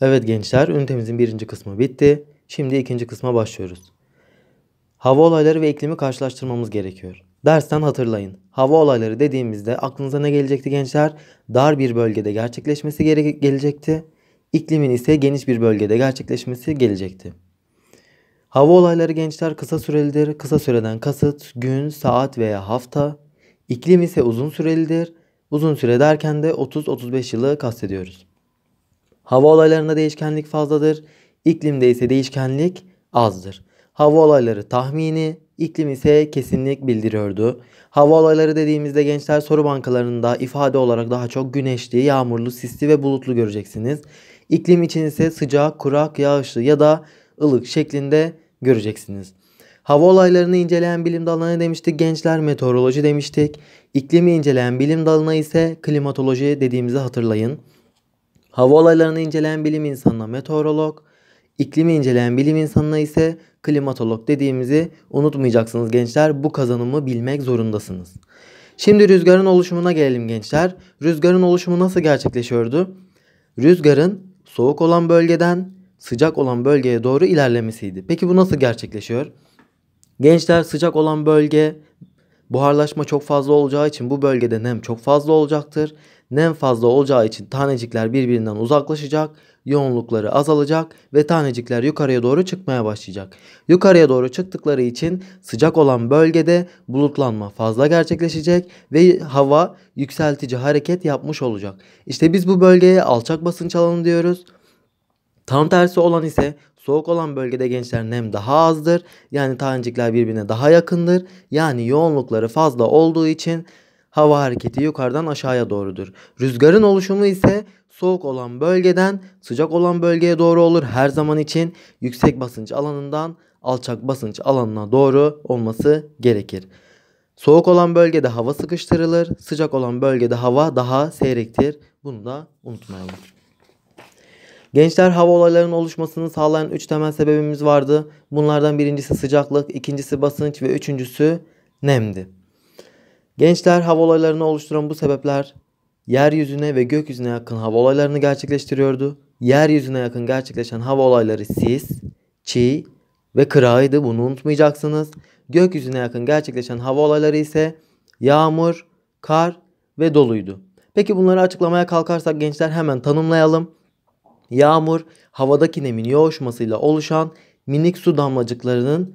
Evet gençler ünitemizin birinci kısmı bitti. Şimdi ikinci kısma başlıyoruz. Hava olayları ve iklimi karşılaştırmamız gerekiyor. Dersten hatırlayın. Hava olayları dediğimizde aklınıza ne gelecekti gençler? Dar bir bölgede gerçekleşmesi gere- gelecekti. İklimin ise geniş bir bölgede gerçekleşmesi gelecekti. Hava olayları gençler kısa sürelidir. Kısa süreden kasıt gün, saat veya hafta. İklim ise uzun sürelidir. Uzun süre derken de 30-35 yılı kastediyoruz. Hava olaylarında değişkenlik fazladır. İklimde ise değişkenlik azdır. Hava olayları tahmini, iklim ise kesinlik bildiriyordu. Hava olayları dediğimizde gençler soru bankalarında ifade olarak daha çok güneşli, yağmurlu, sisli ve bulutlu göreceksiniz. İklim için ise sıcak, kurak, yağışlı ya da ılık şeklinde göreceksiniz. Hava olaylarını inceleyen bilim dalına demiştik gençler meteoroloji demiştik. İklimi inceleyen bilim dalına ise klimatoloji dediğimizi hatırlayın. Hava olaylarını inceleyen bilim insanına meteorolog, iklimi inceleyen bilim insanına ise klimatolog dediğimizi unutmayacaksınız gençler. Bu kazanımı bilmek zorundasınız. Şimdi rüzgarın oluşumuna gelelim gençler. Rüzgarın oluşumu nasıl gerçekleşiyordu? Rüzgarın soğuk olan bölgeden sıcak olan bölgeye doğru ilerlemesiydi. Peki bu nasıl gerçekleşiyor? Gençler sıcak olan bölge buharlaşma çok fazla olacağı için bu bölgede nem çok fazla olacaktır nem fazla olacağı için tanecikler birbirinden uzaklaşacak, yoğunlukları azalacak ve tanecikler yukarıya doğru çıkmaya başlayacak. Yukarıya doğru çıktıkları için sıcak olan bölgede bulutlanma fazla gerçekleşecek ve hava yükseltici hareket yapmış olacak. İşte biz bu bölgeye alçak basınç alanı diyoruz. Tam tersi olan ise soğuk olan bölgede gençler nem daha azdır. Yani tanecikler birbirine daha yakındır. Yani yoğunlukları fazla olduğu için hava hareketi yukarıdan aşağıya doğrudur. Rüzgarın oluşumu ise soğuk olan bölgeden sıcak olan bölgeye doğru olur. Her zaman için yüksek basınç alanından alçak basınç alanına doğru olması gerekir. Soğuk olan bölgede hava sıkıştırılır, sıcak olan bölgede hava daha seyrektir. Bunu da unutmayalım. Gençler hava olaylarının oluşmasını sağlayan 3 temel sebebimiz vardı. Bunlardan birincisi sıcaklık, ikincisi basınç ve üçüncüsü nemdi. Gençler hava olaylarını oluşturan bu sebepler yeryüzüne ve gökyüzüne yakın hava olaylarını gerçekleştiriyordu. Yeryüzüne yakın gerçekleşen hava olayları sis, çiğ ve kırağıydı. Bunu unutmayacaksınız. Gökyüzüne yakın gerçekleşen hava olayları ise yağmur, kar ve doluydu. Peki bunları açıklamaya kalkarsak gençler hemen tanımlayalım. Yağmur havadaki nemin yoğuşmasıyla oluşan minik su damlacıklarının